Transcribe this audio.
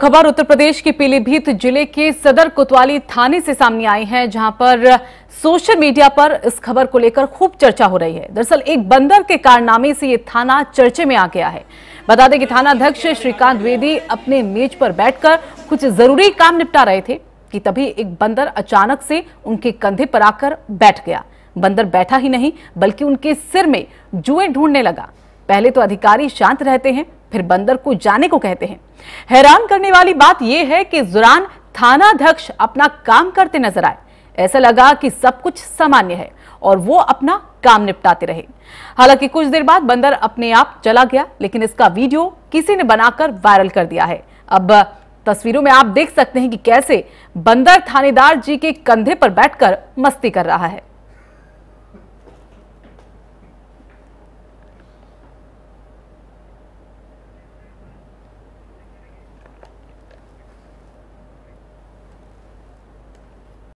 खबर उत्तर प्रदेश के पीलीभीत जिले के सदर कोतवाली थाने से सामने आई है जहां पर सोशल मीडिया पर इस खबर को लेकर खूब चर्चा हो रही है दरअसल एक बंदर के कारनामे से ये थाना चर्चे में आ गया है बता दें कि थाना अध्यक्ष श्रीकांत द्वेदी अपने मेज पर बैठकर कुछ जरूरी काम निपटा रहे थे कि तभी एक बंदर अचानक से उनके कंधे पर आकर बैठ गया बंदर बैठा ही नहीं बल्कि उनके सिर में जुए ढूंढने लगा पहले तो अधिकारी शांत रहते हैं फिर बंदर को जाने को कहते हैं हैरान करने वाली बात यह है कि जुरान थाना अध्यक्ष अपना काम करते नजर आए ऐसा लगा कि सब कुछ सामान्य है और वो अपना काम निपटाते रहे हालांकि कुछ देर बाद बंदर अपने आप चला गया लेकिन इसका वीडियो किसी ने बनाकर वायरल कर दिया है अब तस्वीरों में आप देख सकते हैं कि कैसे बंदर थानेदार जी के कंधे पर बैठकर मस्ती कर रहा है